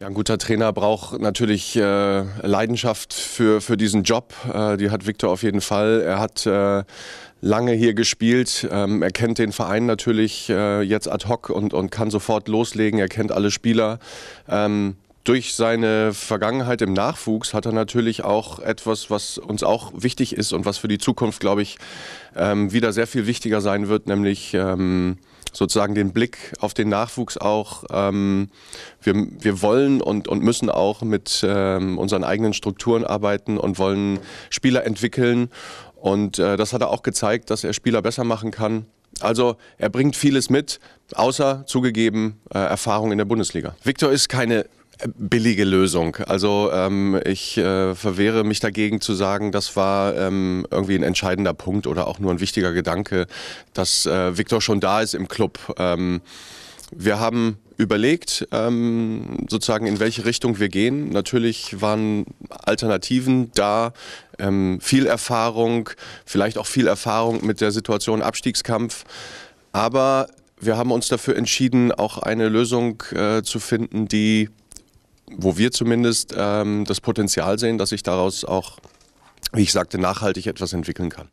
Ja, ein guter Trainer braucht natürlich äh, Leidenschaft für, für diesen Job. Äh, die hat Viktor auf jeden Fall. Er hat äh, lange hier gespielt. Ähm, er kennt den Verein natürlich äh, jetzt ad hoc und, und kann sofort loslegen. Er kennt alle Spieler. Ähm, durch seine Vergangenheit im Nachwuchs hat er natürlich auch etwas, was uns auch wichtig ist und was für die Zukunft, glaube ich, ähm, wieder sehr viel wichtiger sein wird, nämlich ähm, sozusagen den Blick auf den Nachwuchs auch. Ähm, wir, wir wollen und, und müssen auch mit ähm, unseren eigenen Strukturen arbeiten und wollen Spieler entwickeln. Und äh, das hat er auch gezeigt, dass er Spieler besser machen kann. Also er bringt vieles mit, außer zugegeben äh, Erfahrung in der Bundesliga. Viktor ist keine billige Lösung. Also ähm, ich äh, verwehre mich dagegen zu sagen, das war ähm, irgendwie ein entscheidender Punkt oder auch nur ein wichtiger Gedanke, dass äh, Viktor schon da ist im Club. Ähm, wir haben überlegt, ähm, sozusagen in welche Richtung wir gehen. Natürlich waren Alternativen da, ähm, viel Erfahrung, vielleicht auch viel Erfahrung mit der Situation Abstiegskampf. Aber wir haben uns dafür entschieden, auch eine Lösung äh, zu finden, die wo wir zumindest ähm, das Potenzial sehen, dass sich daraus auch, wie ich sagte, nachhaltig etwas entwickeln kann.